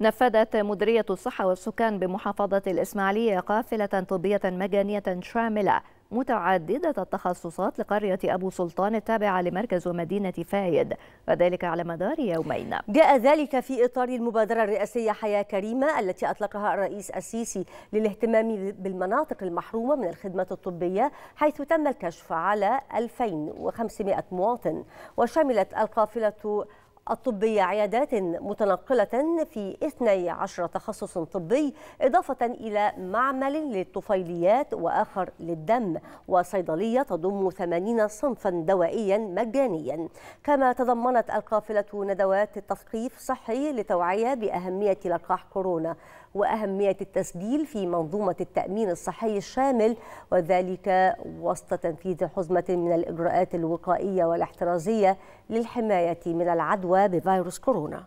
نفذت مديرية الصحة والسكان بمحافظة الإسماعيلية قافلة طبية مجانية شاملة متعددة التخصصات لقرية أبو سلطان التابعة لمركز مدينة فايد وذلك على مدار يومين جاء ذلك في إطار المبادرة الرئاسية حياة كريمة التي أطلقها الرئيس السيسي للاهتمام بالمناطق المحرومة من الخدمات الطبية حيث تم الكشف على 2500 مواطن وشملت القافلة الطبية عيادات متنقلة في 12 تخصص طبي إضافة إلى معمل للطفيليات وآخر للدم وصيدلية تضم 80 صنفا دوائيا مجانيا كما تضمنت القافلة ندوات تثقيف صحي لتوعية بأهمية لقاح كورونا وأهمية التسجيل في منظومة التأمين الصحي الشامل وذلك وسط تنفيذ حزمة من الإجراءات الوقائية والاحترازية للحماية من العدوى web e virus corona.